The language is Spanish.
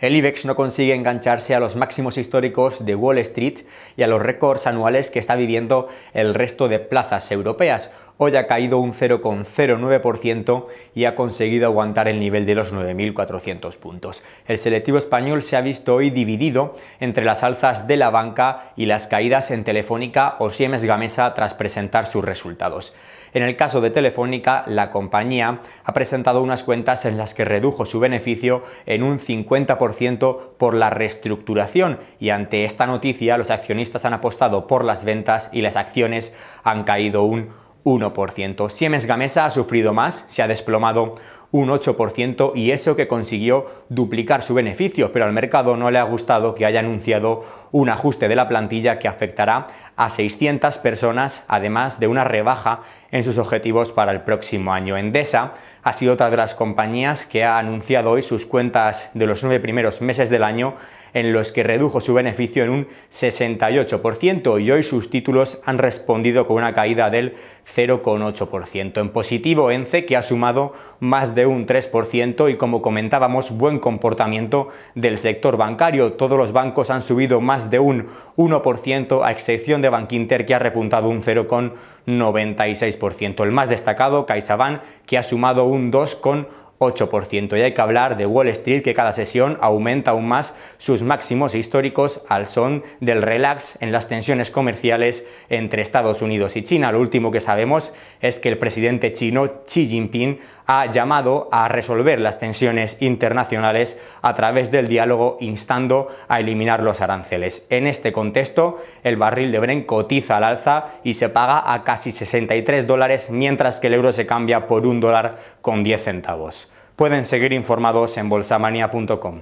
El IBEX no consigue engancharse a los máximos históricos de Wall Street y a los récords anuales que está viviendo el resto de plazas europeas. Hoy ha caído un 0,09% y ha conseguido aguantar el nivel de los 9.400 puntos. El selectivo español se ha visto hoy dividido entre las alzas de la banca y las caídas en Telefónica o Siemens Gamesa tras presentar sus resultados. En el caso de Telefónica, la compañía ha presentado unas cuentas en las que redujo su beneficio en un 50% por la reestructuración y ante esta noticia los accionistas han apostado por las ventas y las acciones han caído un 1%. Siemens Gamesa ha sufrido más, se ha desplomado un 8% y eso que consiguió duplicar su beneficio, pero al mercado no le ha gustado que haya anunciado un ajuste de la plantilla que afectará a 600 personas, además de una rebaja en sus objetivos para el próximo año. Endesa ha sido otra de las compañías que ha anunciado hoy sus cuentas de los nueve primeros meses del año en los que redujo su beneficio en un 68% y hoy sus títulos han respondido con una caída del 0,8%. En positivo, ENCE, que ha sumado más de un 3% y como comentábamos, buen comportamiento del sector bancario. Todos los bancos han subido más de un 1%, a excepción de Bankinter, que ha repuntado un 0,96%. El más destacado, CaixaBank, que ha sumado un 2,8%. 8%. Y hay que hablar de Wall Street, que cada sesión aumenta aún más sus máximos históricos al son del relax en las tensiones comerciales entre Estados Unidos y China. Lo último que sabemos es que el presidente chino Xi Jinping ha llamado a resolver las tensiones internacionales a través del diálogo instando a eliminar los aranceles. En este contexto, el barril de Bren cotiza al alza y se paga a casi 63 dólares, mientras que el euro se cambia por un dólar con 10 centavos. Pueden seguir informados en bolsamania.com.